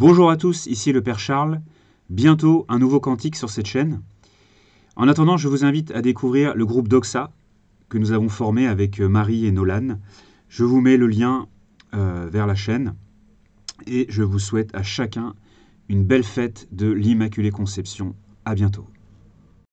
Bonjour à tous, ici le Père Charles. Bientôt un nouveau cantique sur cette chaîne. En attendant, je vous invite à découvrir le groupe Doxa que nous avons formé avec euh, Marie et Nolan. Je vous mets le lien euh, vers la chaîne et je vous souhaite à chacun une belle fête de l'Immaculée Conception. À bientôt.